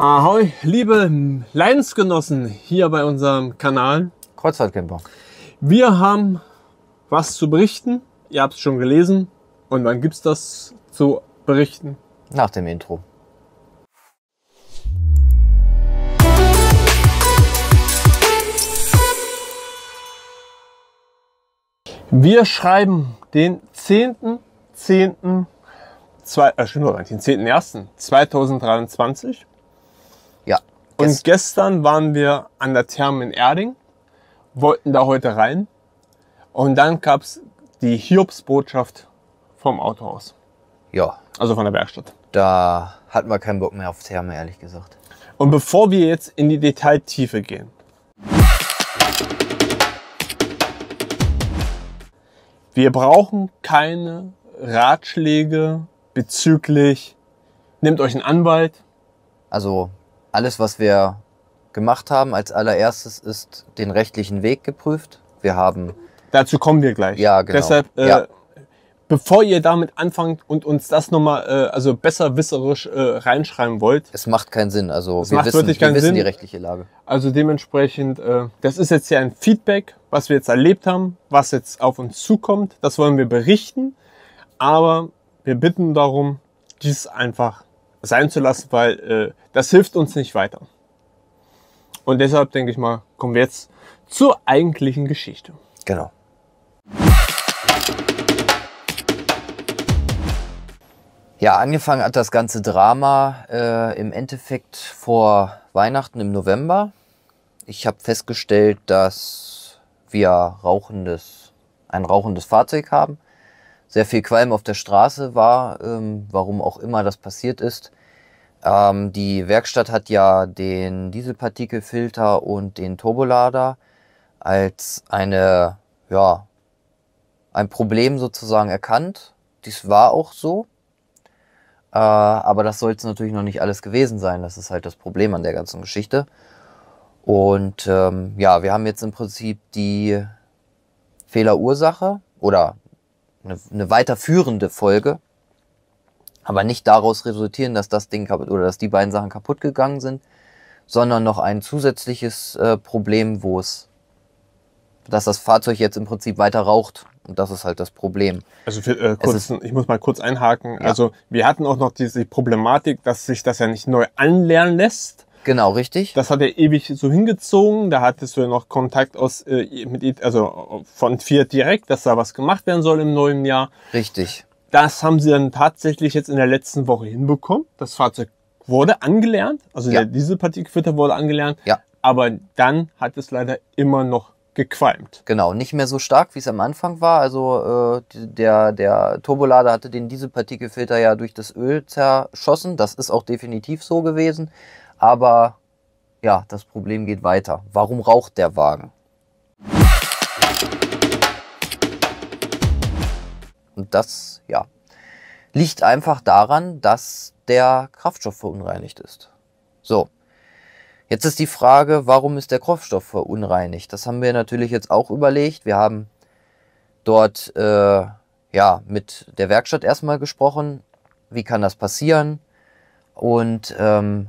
Ahoi, liebe Leidensgenossen hier bei unserem Kanal. Kreuzfahrtcamper. Wir haben was zu berichten. Ihr habt es schon gelesen. Und wann gibt es das zu berichten? Nach dem Intro. Wir schreiben den 10.10. 10. 10. Zwei, äh, stimmt, den 10.01.2023. Ja. Und gestern waren wir an der Therme in Erding, wollten da heute rein. Und dann gab es die Hiobsbotschaft vom Autohaus. Ja. Also von der Werkstatt. Da hatten wir keinen Bock mehr auf Therme, ehrlich gesagt. Und bevor wir jetzt in die Detailtiefe gehen. Wir brauchen keine Ratschläge bezüglich, nehmt euch einen Anwalt. Also alles, was wir gemacht haben als allererstes, ist den rechtlichen Weg geprüft. Wir haben. Dazu kommen wir gleich. Ja, genau. Deshalb, äh, ja. bevor ihr damit anfangt und uns das nochmal äh, also besser wisserisch äh, reinschreiben wollt. Es macht keinen Sinn. Also wir wissen, wir wissen Sinn. die rechtliche Lage. Also dementsprechend, äh, das ist jetzt hier ein Feedback, was wir jetzt erlebt haben, was jetzt auf uns zukommt. Das wollen wir berichten. Aber wir bitten darum, dies einfach sein zu lassen, weil äh, das hilft uns nicht weiter. Und deshalb denke ich mal, kommen wir jetzt zur eigentlichen Geschichte. Genau. Ja, angefangen hat das ganze Drama äh, im Endeffekt vor Weihnachten im November. Ich habe festgestellt, dass wir rauchendes, ein rauchendes Fahrzeug haben sehr viel Qualm auf der Straße war, ähm, warum auch immer das passiert ist. Ähm, die Werkstatt hat ja den Dieselpartikelfilter und den Turbolader als eine, ja, ein Problem sozusagen erkannt. Dies war auch so. Äh, aber das sollte natürlich noch nicht alles gewesen sein. Das ist halt das Problem an der ganzen Geschichte. Und ähm, ja, wir haben jetzt im Prinzip die Fehlerursache oder eine, eine weiterführende Folge, aber nicht daraus resultieren, dass das Ding kaputt oder dass die beiden Sachen kaputt gegangen sind, sondern noch ein zusätzliches äh, Problem, wo es, dass das Fahrzeug jetzt im Prinzip weiter raucht. Und das ist halt das Problem. Also für, äh, kurz, ist, ich muss mal kurz einhaken. Ja. Also wir hatten auch noch diese Problematik, dass sich das ja nicht neu anlernen lässt, Genau, richtig. Das hat er ewig so hingezogen. Da hattest du ja noch Kontakt aus, äh, mit, also von Fiat direkt, dass da was gemacht werden soll im neuen Jahr. Richtig. Das haben sie dann tatsächlich jetzt in der letzten Woche hinbekommen. Das Fahrzeug wurde angelernt, also ja. der Dieselpartikelfilter wurde angelernt. Ja. Aber dann hat es leider immer noch gequalmt. Genau, nicht mehr so stark, wie es am Anfang war. Also äh, der, der Turbolader hatte den Dieselpartikelfilter ja durch das Öl zerschossen. Das ist auch definitiv so gewesen. Aber ja, das Problem geht weiter. Warum raucht der Wagen? Und das, ja, liegt einfach daran, dass der Kraftstoff verunreinigt ist. So. Jetzt ist die Frage, warum ist der Kraftstoff verunreinigt? Das haben wir natürlich jetzt auch überlegt. Wir haben dort, äh, ja, mit der Werkstatt erstmal gesprochen. Wie kann das passieren? Und, ähm,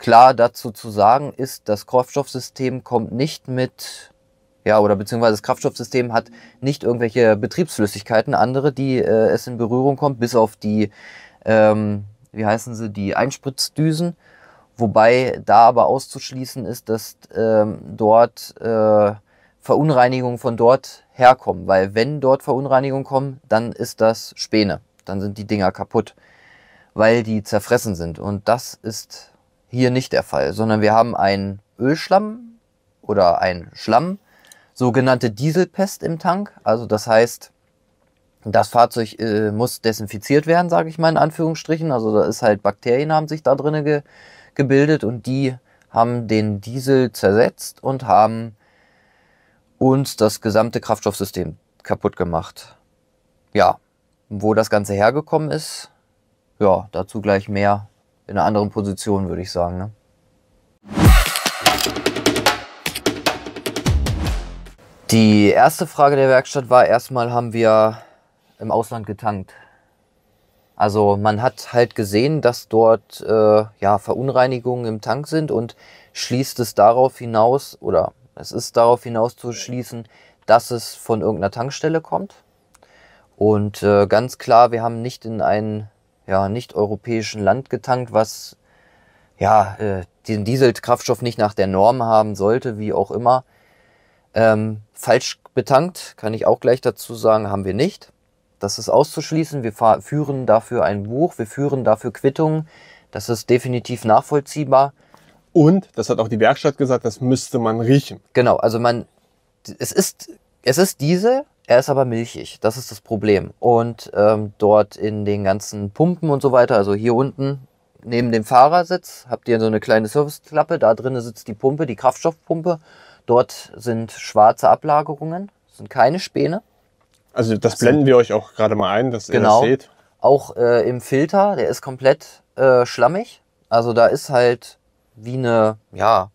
Klar dazu zu sagen ist, das Kraftstoffsystem kommt nicht mit, ja, oder beziehungsweise das Kraftstoffsystem hat nicht irgendwelche Betriebsflüssigkeiten, andere, die äh, es in Berührung kommt, bis auf die, ähm, wie heißen sie, die Einspritzdüsen. Wobei da aber auszuschließen ist, dass ähm, dort äh, Verunreinigungen von dort herkommen. Weil wenn dort Verunreinigungen kommen, dann ist das Späne. Dann sind die Dinger kaputt, weil die zerfressen sind. Und das ist hier nicht der Fall, sondern wir haben einen Ölschlamm oder einen Schlamm, sogenannte Dieselpest im Tank. Also das heißt, das Fahrzeug äh, muss desinfiziert werden, sage ich mal in Anführungsstrichen. Also da ist halt Bakterien haben sich da drinnen ge gebildet und die haben den Diesel zersetzt und haben uns das gesamte Kraftstoffsystem kaputt gemacht. Ja, wo das Ganze hergekommen ist, ja, dazu gleich mehr in einer anderen Position, würde ich sagen. Ne? Die erste Frage der Werkstatt war, erstmal haben wir im Ausland getankt. Also man hat halt gesehen, dass dort äh, ja, Verunreinigungen im Tank sind und schließt es darauf hinaus, oder es ist darauf hinaus zu schließen, dass es von irgendeiner Tankstelle kommt. Und äh, ganz klar, wir haben nicht in einen ja, nicht-europäischen Land getankt, was ja, äh, den Dieselkraftstoff nicht nach der Norm haben sollte, wie auch immer. Ähm, falsch betankt, kann ich auch gleich dazu sagen, haben wir nicht. Das ist auszuschließen. Wir führen dafür ein Buch, wir führen dafür Quittungen. Das ist definitiv nachvollziehbar. Und, das hat auch die Werkstatt gesagt, das müsste man riechen. Genau, also man, es ist, es ist Diesel, er ist aber milchig, das ist das Problem. Und ähm, dort in den ganzen Pumpen und so weiter, also hier unten neben dem Fahrersitz, habt ihr so eine kleine Serviceklappe, da drinnen sitzt die Pumpe, die Kraftstoffpumpe. Dort sind schwarze Ablagerungen, sind keine Späne. Also das, blenden wir euch auch gerade mal ein, dass genau, ihr das genau. seht. Auch äh, im Filter, der ist komplett äh, schlammig. Also da ist halt wie eine, ja,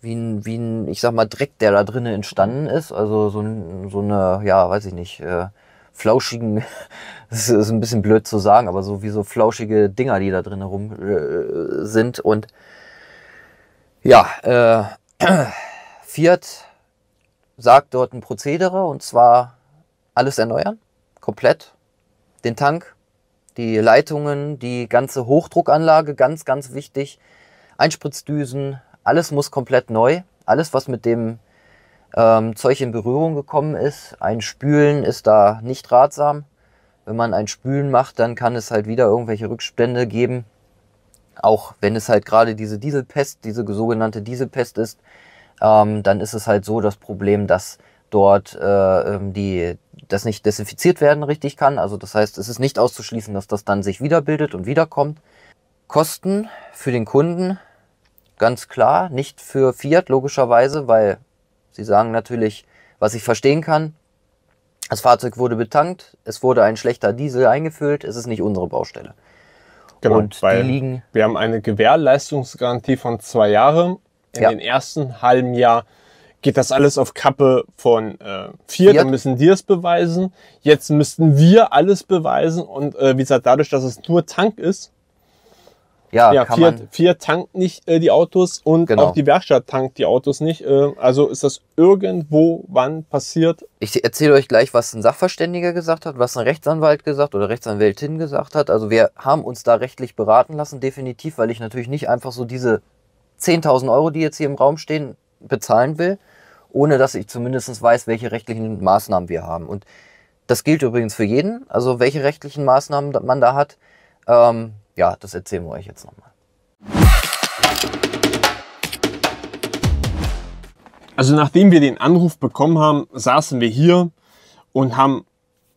wie ein, wie ein, ich sag mal, Dreck, der da drinnen entstanden ist. Also so, ein, so eine, ja, weiß ich nicht, äh, flauschigen, das ist ein bisschen blöd zu sagen, aber so wie so flauschige Dinger, die da drinnen rum äh, sind. Und ja, äh, Fiat sagt dort ein Prozedere und zwar alles erneuern, komplett. Den Tank, die Leitungen, die ganze Hochdruckanlage, ganz, ganz wichtig. Einspritzdüsen, alles muss komplett neu. Alles, was mit dem ähm, Zeug in Berührung gekommen ist. Ein Spülen ist da nicht ratsam. Wenn man ein Spülen macht, dann kann es halt wieder irgendwelche Rückstände geben. Auch wenn es halt gerade diese Dieselpest, diese sogenannte Dieselpest ist, ähm, dann ist es halt so das Problem, dass dort äh, ähm, die, das nicht desinfiziert werden richtig kann. Also das heißt, es ist nicht auszuschließen, dass das dann sich wiederbildet und wiederkommt. Kosten für den Kunden ganz klar, nicht für Fiat logischerweise, weil sie sagen natürlich, was ich verstehen kann, das Fahrzeug wurde betankt, es wurde ein schlechter Diesel eingefüllt, es ist nicht unsere Baustelle. Genau, und weil die liegen wir haben eine Gewährleistungsgarantie von zwei Jahren. In ja. den ersten halben Jahr geht das alles auf Kappe von äh, vier, dann müssen die es beweisen. Jetzt müssten wir alles beweisen und äh, wie gesagt, dadurch, dass es nur Tank ist, ja, ja kann Fiat, man Fiat tankt nicht äh, die Autos und genau. auch die Werkstatt tankt die Autos nicht. Äh, also ist das irgendwo wann passiert? Ich erzähle euch gleich, was ein Sachverständiger gesagt hat, was ein Rechtsanwalt gesagt oder Rechtsanwältin gesagt hat. Also wir haben uns da rechtlich beraten lassen, definitiv, weil ich natürlich nicht einfach so diese 10.000 Euro, die jetzt hier im Raum stehen, bezahlen will, ohne dass ich zumindest weiß, welche rechtlichen Maßnahmen wir haben. Und das gilt übrigens für jeden, also welche rechtlichen Maßnahmen man da hat. Ähm, ja, das erzählen wir euch jetzt nochmal. Also nachdem wir den Anruf bekommen haben, saßen wir hier und haben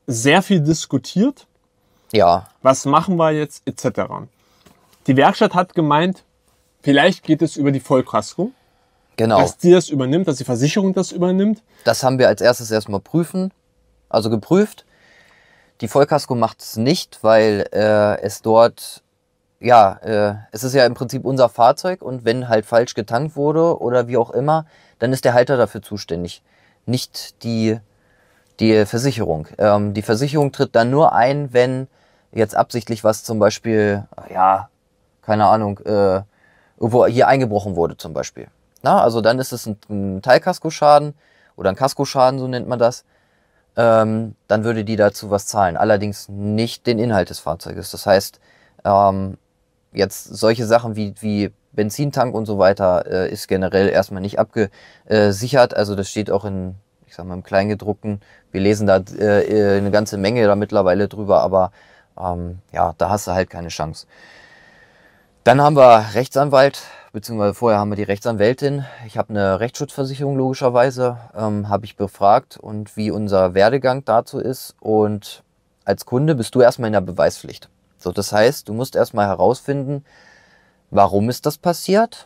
sehr viel diskutiert. Ja. Was machen wir jetzt etc. Die Werkstatt hat gemeint, vielleicht geht es über die Vollkasko. Genau. Dass die das übernimmt, dass die Versicherung das übernimmt. Das haben wir als erstes erstmal prüfen, also geprüft. Die Vollkasko macht es nicht, weil äh, es dort ja, äh, es ist ja im Prinzip unser Fahrzeug und wenn halt falsch getankt wurde oder wie auch immer, dann ist der Halter dafür zuständig, nicht die, die Versicherung. Ähm, die Versicherung tritt dann nur ein, wenn jetzt absichtlich was zum Beispiel, ja, keine Ahnung, äh, irgendwo hier eingebrochen wurde zum Beispiel. Na, also dann ist es ein, ein Teilkaskoschaden oder ein Kaskoschaden, so nennt man das. Ähm, dann würde die dazu was zahlen. Allerdings nicht den Inhalt des Fahrzeuges. Das heißt, ähm, jetzt solche Sachen wie, wie Benzintank und so weiter äh, ist generell erstmal nicht abgesichert. Also das steht auch in, ich sag mal, im Kleingedruckten. Wir lesen da äh, äh, eine ganze Menge da mittlerweile drüber, aber ähm, ja, da hast du halt keine Chance. Dann haben wir Rechtsanwalt, beziehungsweise vorher haben wir die Rechtsanwältin. Ich habe eine Rechtsschutzversicherung logischerweise, ähm, habe ich befragt und wie unser Werdegang dazu ist. Und als Kunde bist du erstmal in der Beweispflicht. So, das heißt, du musst erstmal herausfinden, warum ist das passiert?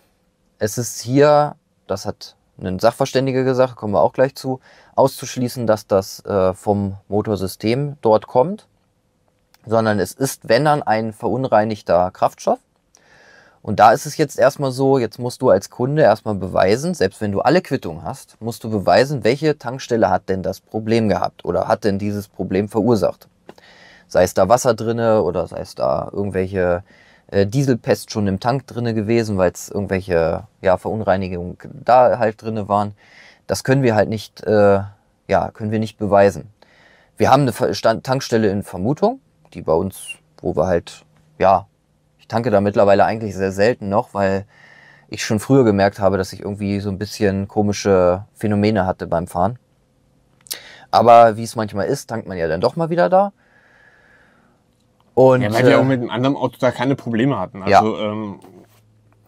Es ist hier, das hat ein Sachverständiger gesagt, kommen wir auch gleich zu, auszuschließen, dass das äh, vom Motorsystem dort kommt, sondern es ist, wenn dann, ein verunreinigter Kraftstoff. Und da ist es jetzt erstmal so, jetzt musst du als Kunde erstmal beweisen, selbst wenn du alle Quittungen hast, musst du beweisen, welche Tankstelle hat denn das Problem gehabt oder hat denn dieses Problem verursacht sei es da Wasser drinne oder sei es da irgendwelche äh, Dieselpest schon im Tank drinne gewesen, weil es irgendwelche ja, Verunreinigungen da halt drinne waren. Das können wir halt nicht, äh, ja, können wir nicht beweisen. Wir haben eine Stand Tankstelle in Vermutung, die bei uns, wo wir halt, ja, ich tanke da mittlerweile eigentlich sehr selten noch, weil ich schon früher gemerkt habe, dass ich irgendwie so ein bisschen komische Phänomene hatte beim Fahren. Aber wie es manchmal ist, tankt man ja dann doch mal wieder da. Und, ja, weil wir äh, auch mit einem anderen Auto da keine Probleme hatten. Also, ja. Ähm,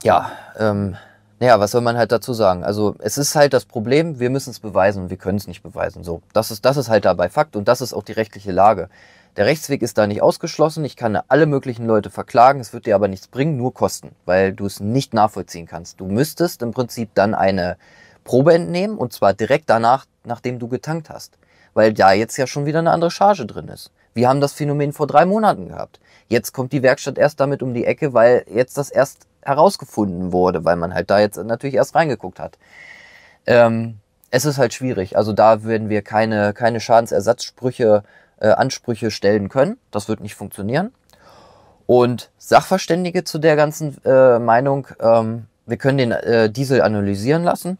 ja, ähm, naja, was soll man halt dazu sagen? Also es ist halt das Problem, wir müssen es beweisen und wir können es nicht beweisen. So, das ist, das ist halt dabei Fakt und das ist auch die rechtliche Lage. Der Rechtsweg ist da nicht ausgeschlossen. Ich kann alle möglichen Leute verklagen. Es wird dir aber nichts bringen, nur Kosten, weil du es nicht nachvollziehen kannst. Du müsstest im Prinzip dann eine Probe entnehmen und zwar direkt danach, nachdem du getankt hast, weil da jetzt ja schon wieder eine andere Charge drin ist. Wir haben das Phänomen vor drei Monaten gehabt. Jetzt kommt die Werkstatt erst damit um die Ecke, weil jetzt das erst herausgefunden wurde, weil man halt da jetzt natürlich erst reingeguckt hat. Ähm, es ist halt schwierig. Also da würden wir keine, keine Schadensersatzsprüche, äh, Ansprüche stellen können. Das wird nicht funktionieren. Und Sachverständige zu der ganzen äh, Meinung, ähm, wir können den äh, Diesel analysieren lassen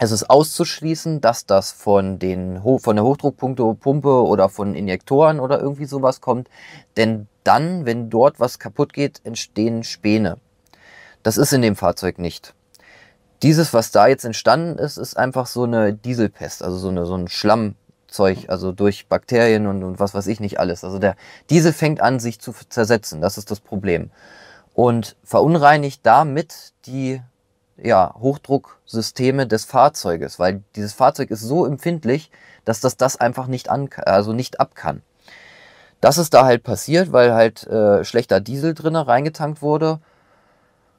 es ist auszuschließen, dass das von, den, von der Hochdruckpumpe oder von Injektoren oder irgendwie sowas kommt. Denn dann, wenn dort was kaputt geht, entstehen Späne. Das ist in dem Fahrzeug nicht. Dieses, was da jetzt entstanden ist, ist einfach so eine Dieselpest, also so, eine, so ein Schlammzeug, also durch Bakterien und, und was weiß ich nicht alles. Also der Diesel fängt an, sich zu zersetzen. Das ist das Problem. Und verunreinigt damit die ja, Hochdrucksysteme des Fahrzeuges, weil dieses Fahrzeug ist so empfindlich, dass das das einfach nicht an, also nicht ab kann. Das ist da halt passiert, weil halt äh, schlechter Diesel drin reingetankt wurde.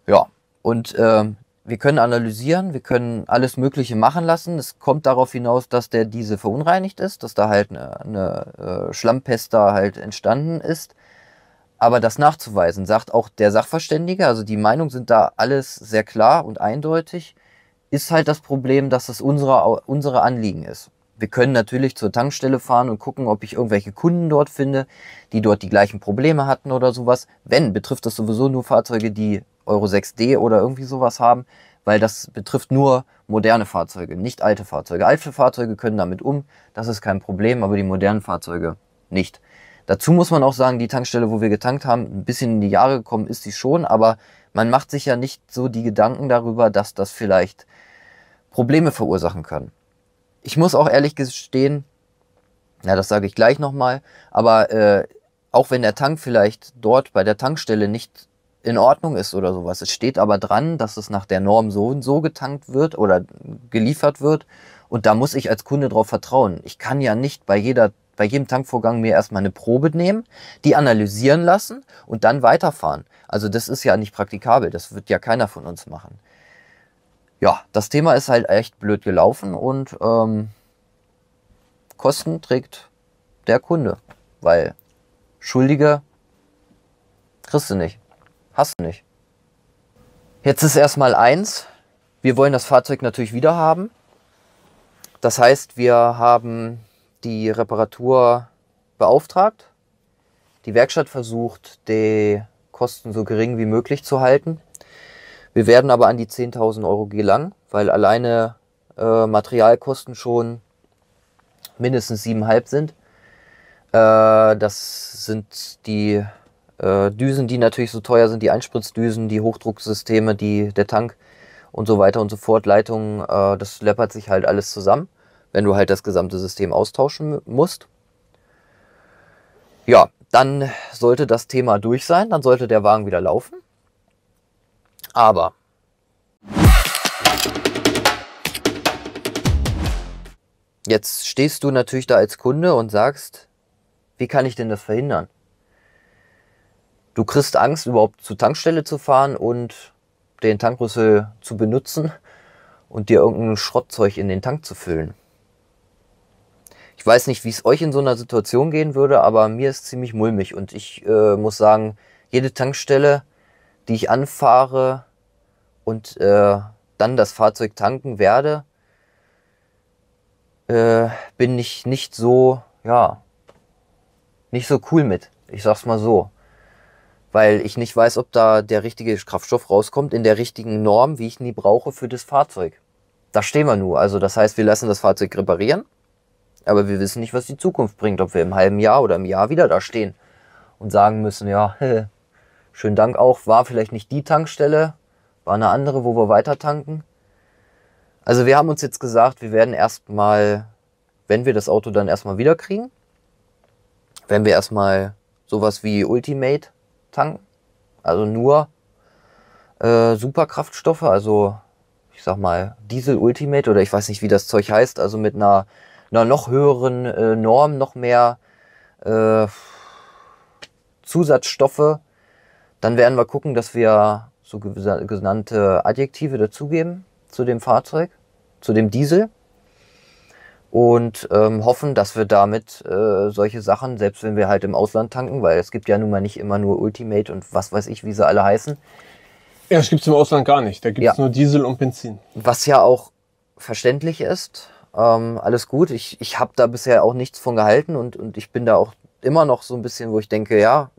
Ja, und äh, wir können analysieren, wir können alles Mögliche machen lassen. Es kommt darauf hinaus, dass der Diesel verunreinigt ist, dass da halt eine, eine äh, Schlammpest da halt entstanden ist aber das nachzuweisen, sagt auch der Sachverständige, also die Meinungen sind da alles sehr klar und eindeutig, ist halt das Problem, dass es unsere, unsere Anliegen ist. Wir können natürlich zur Tankstelle fahren und gucken, ob ich irgendwelche Kunden dort finde, die dort die gleichen Probleme hatten oder sowas. Wenn, betrifft das sowieso nur Fahrzeuge, die Euro 6D oder irgendwie sowas haben, weil das betrifft nur moderne Fahrzeuge, nicht alte Fahrzeuge. Alte Fahrzeuge können damit um, das ist kein Problem, aber die modernen Fahrzeuge nicht. Dazu muss man auch sagen, die Tankstelle, wo wir getankt haben, ein bisschen in die Jahre gekommen ist sie schon, aber man macht sich ja nicht so die Gedanken darüber, dass das vielleicht Probleme verursachen kann. Ich muss auch ehrlich gestehen, ja, das sage ich gleich nochmal, aber äh, auch wenn der Tank vielleicht dort bei der Tankstelle nicht in Ordnung ist oder sowas, es steht aber dran, dass es nach der Norm so und so getankt wird oder geliefert wird und da muss ich als Kunde drauf vertrauen. Ich kann ja nicht bei jeder bei jedem Tankvorgang mir erstmal eine Probe nehmen, die analysieren lassen und dann weiterfahren. Also das ist ja nicht praktikabel, das wird ja keiner von uns machen. Ja, das Thema ist halt echt blöd gelaufen und ähm, Kosten trägt der Kunde, weil Schuldige kriegst du nicht, hast du nicht. Jetzt ist erstmal eins, wir wollen das Fahrzeug natürlich wieder haben. Das heißt, wir haben die Reparatur beauftragt. Die Werkstatt versucht, die Kosten so gering wie möglich zu halten. Wir werden aber an die 10.000 Euro gelangen, weil alleine äh, Materialkosten schon mindestens 7,5 sind. Äh, das sind die äh, Düsen, die natürlich so teuer sind, die Einspritzdüsen, die Hochdrucksysteme, die, der Tank und so weiter und so fort, Leitungen, äh, das läppert sich halt alles zusammen wenn du halt das gesamte System austauschen musst. Ja, dann sollte das Thema durch sein, dann sollte der Wagen wieder laufen. Aber jetzt stehst du natürlich da als Kunde und sagst, wie kann ich denn das verhindern? Du kriegst Angst, überhaupt zur Tankstelle zu fahren und den Tankrüssel zu benutzen und dir irgendein Schrottzeug in den Tank zu füllen. Ich weiß nicht, wie es euch in so einer Situation gehen würde, aber mir ist ziemlich mulmig und ich äh, muss sagen, jede Tankstelle, die ich anfahre und äh, dann das Fahrzeug tanken werde, äh, bin ich nicht so, ja, nicht so cool mit. Ich sag's mal so. Weil ich nicht weiß, ob da der richtige Kraftstoff rauskommt in der richtigen Norm, wie ich ihn brauche für das Fahrzeug. Da stehen wir nur. Also das heißt, wir lassen das Fahrzeug reparieren aber wir wissen nicht, was die Zukunft bringt, ob wir im halben Jahr oder im Jahr wieder da stehen und sagen müssen, ja, schönen Dank auch, war vielleicht nicht die Tankstelle, war eine andere, wo wir weiter tanken. Also wir haben uns jetzt gesagt, wir werden erstmal, wenn wir das Auto dann erstmal wieder kriegen, werden wir erstmal sowas wie Ultimate tanken. Also nur äh, Superkraftstoffe, also ich sag mal Diesel Ultimate oder ich weiß nicht, wie das Zeug heißt, also mit einer einer noch höheren äh, Norm, noch mehr äh, Zusatzstoffe. Dann werden wir gucken, dass wir so genannte Adjektive dazugeben zu dem Fahrzeug, zu dem Diesel. Und ähm, hoffen, dass wir damit äh, solche Sachen, selbst wenn wir halt im Ausland tanken, weil es gibt ja nun mal nicht immer nur Ultimate und was weiß ich, wie sie alle heißen. Ja, das gibt es im Ausland gar nicht. Da gibt es ja. nur Diesel und Benzin. Was ja auch verständlich ist, ähm, alles gut. Ich, ich habe da bisher auch nichts von gehalten und, und ich bin da auch immer noch so ein bisschen, wo ich denke, ja,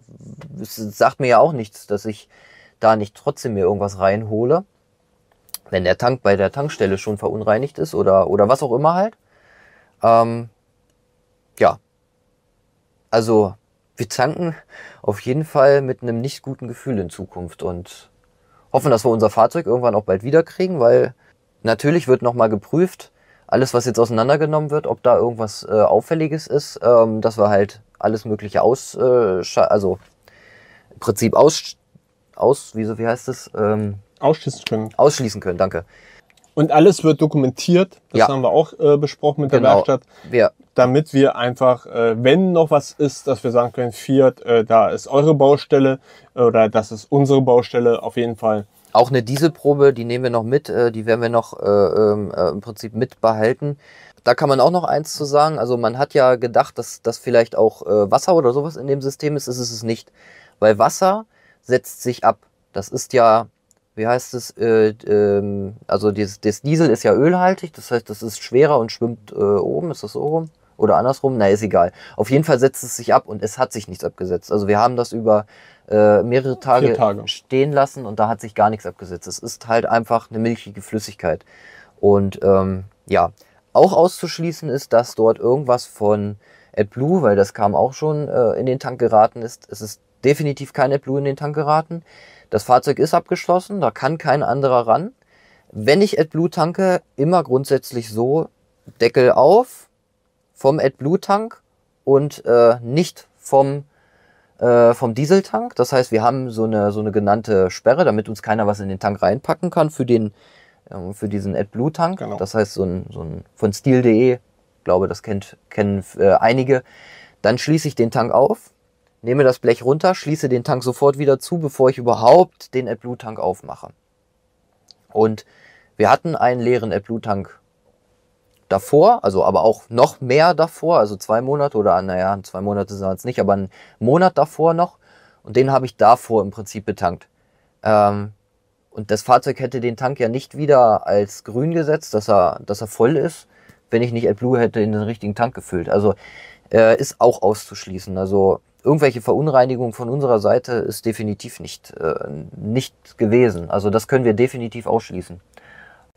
es sagt mir ja auch nichts, dass ich da nicht trotzdem mir irgendwas reinhole, wenn der Tank bei der Tankstelle schon verunreinigt ist oder, oder was auch immer halt. Ähm, ja, also wir tanken auf jeden Fall mit einem nicht guten Gefühl in Zukunft und hoffen, dass wir unser Fahrzeug irgendwann auch bald wiederkriegen, weil natürlich wird nochmal geprüft, alles, was jetzt auseinandergenommen wird, ob da irgendwas äh, Auffälliges ist, ähm, dass wir halt alles Mögliche aus, äh, also im Prinzip aus, aus wie, so, wie heißt es? Ähm, ausschließen können. Ausschließen können, danke. Und alles wird dokumentiert, das ja. haben wir auch äh, besprochen mit genau. der Werkstatt, ja. damit wir einfach, äh, wenn noch was ist, dass wir sagen können, Fiat, äh, da ist eure Baustelle äh, oder das ist unsere Baustelle, auf jeden Fall auch eine Dieselprobe, die nehmen wir noch mit, äh, die werden wir noch äh, ähm, äh, im Prinzip mitbehalten. Da kann man auch noch eins zu sagen. Also man hat ja gedacht, dass das vielleicht auch äh, Wasser oder sowas in dem System ist. Das ist es nicht, weil Wasser setzt sich ab. Das ist ja, wie heißt es, Äh, ähm, also das Diesel ist ja ölhaltig. Das heißt, das ist schwerer und schwimmt äh, oben. Ist das so rum? Oder andersrum, na ist egal. Auf jeden Fall setzt es sich ab und es hat sich nichts abgesetzt. Also wir haben das über äh, mehrere Tage, Tage, stehen lassen und da hat sich gar nichts abgesetzt. Es ist halt einfach eine milchige Flüssigkeit. Und ähm, ja, auch auszuschließen ist, dass dort irgendwas von AdBlue, weil das kam auch schon äh, in den Tank geraten ist. Es ist definitiv kein AdBlue in den Tank geraten. Das Fahrzeug ist abgeschlossen, da kann kein anderer ran. Wenn ich AdBlue tanke, immer grundsätzlich so, Deckel auf, vom AdBlue-Tank und äh, nicht vom, äh, vom Dieseltank. Das heißt, wir haben so eine, so eine genannte Sperre, damit uns keiner was in den Tank reinpacken kann für, den, ähm, für diesen AdBlue-Tank. Genau. Das heißt, so ein, so ein von Stil.de, glaube, das kennt, kennen äh, einige. Dann schließe ich den Tank auf, nehme das Blech runter, schließe den Tank sofort wieder zu, bevor ich überhaupt den AdBlue-Tank aufmache. Und wir hatten einen leeren AdBlue-Tank davor, also aber auch noch mehr davor, also zwei Monate oder naja, zwei Monate sind es nicht, aber einen Monat davor noch. Und den habe ich davor im Prinzip betankt. Ähm, und das Fahrzeug hätte den Tank ja nicht wieder als grün gesetzt, dass er, dass er voll ist, wenn ich nicht AdBlue hätte in den richtigen Tank gefüllt. Also äh, ist auch auszuschließen. Also irgendwelche Verunreinigungen von unserer Seite ist definitiv nicht, äh, nicht gewesen. Also das können wir definitiv ausschließen.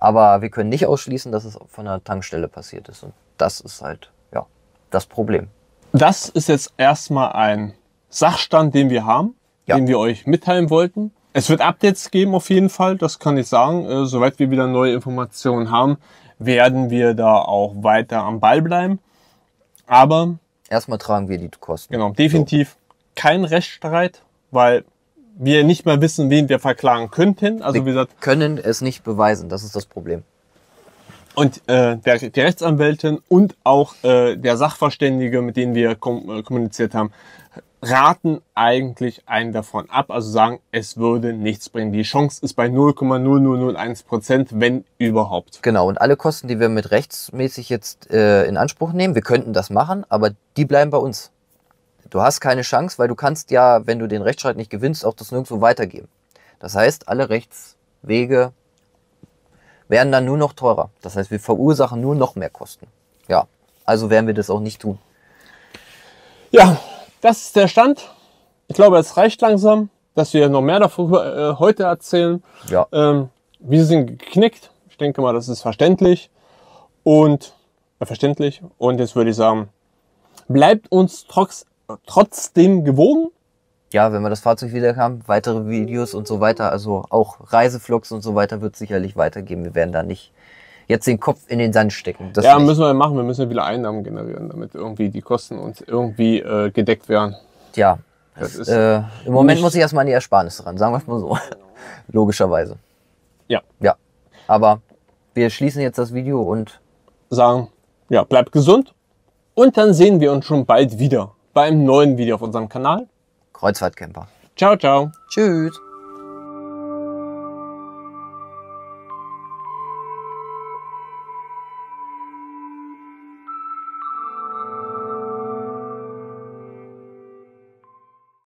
Aber wir können nicht ausschließen, dass es von einer Tankstelle passiert ist. Und das ist halt, ja, das Problem. Das ist jetzt erstmal ein Sachstand, den wir haben, ja. den wir euch mitteilen wollten. Es wird Updates geben auf jeden Fall, das kann ich sagen. Äh, soweit wir wieder neue Informationen haben, werden wir da auch weiter am Ball bleiben. Aber erstmal tragen wir die Kosten. Genau, definitiv so. kein Rechtsstreit, weil wir nicht mehr wissen, wen wir verklagen könnten. Also wir wie gesagt, können es nicht beweisen. Das ist das Problem. Und äh, der, die Rechtsanwältin und auch äh, der Sachverständige, mit denen wir kom äh, kommuniziert haben, raten eigentlich einen davon ab, also sagen, es würde nichts bringen. Die Chance ist bei 0,0001 Prozent, wenn überhaupt. Genau, und alle Kosten, die wir mit rechtsmäßig jetzt äh, in Anspruch nehmen, wir könnten das machen, aber die bleiben bei uns. Du hast keine Chance, weil du kannst ja, wenn du den Rechtsstreit nicht gewinnst, auch das nirgendwo weitergeben. Das heißt, alle Rechtswege werden dann nur noch teurer. Das heißt, wir verursachen nur noch mehr Kosten. Ja, also werden wir das auch nicht tun. Ja, das ist der Stand. Ich glaube, es reicht langsam, dass wir noch mehr darüber äh, heute erzählen. Ja. Ähm, wir sind geknickt. Ich denke mal, das ist verständlich und äh, verständlich. Und jetzt würde ich sagen, bleibt uns trotz trotzdem gewogen? Ja, wenn wir das Fahrzeug wieder haben, weitere Videos und so weiter, also auch Reisevlogs und so weiter wird sicherlich weitergeben. Wir werden da nicht jetzt den Kopf in den Sand stecken. Das ja, nicht. müssen wir machen. Wir müssen ja wieder Einnahmen generieren, damit irgendwie die Kosten uns irgendwie äh, gedeckt werden. Tja, das ist äh, im Moment muss ich erstmal an die Ersparnisse ran, sagen wir es mal so. Logischerweise. Ja. Ja. Aber wir schließen jetzt das Video und sagen, ja, bleibt gesund und dann sehen wir uns schon bald wieder bei einem neuen Video auf unserem Kanal. Kreuzfahrtcamper. Ciao, ciao. Tschüss.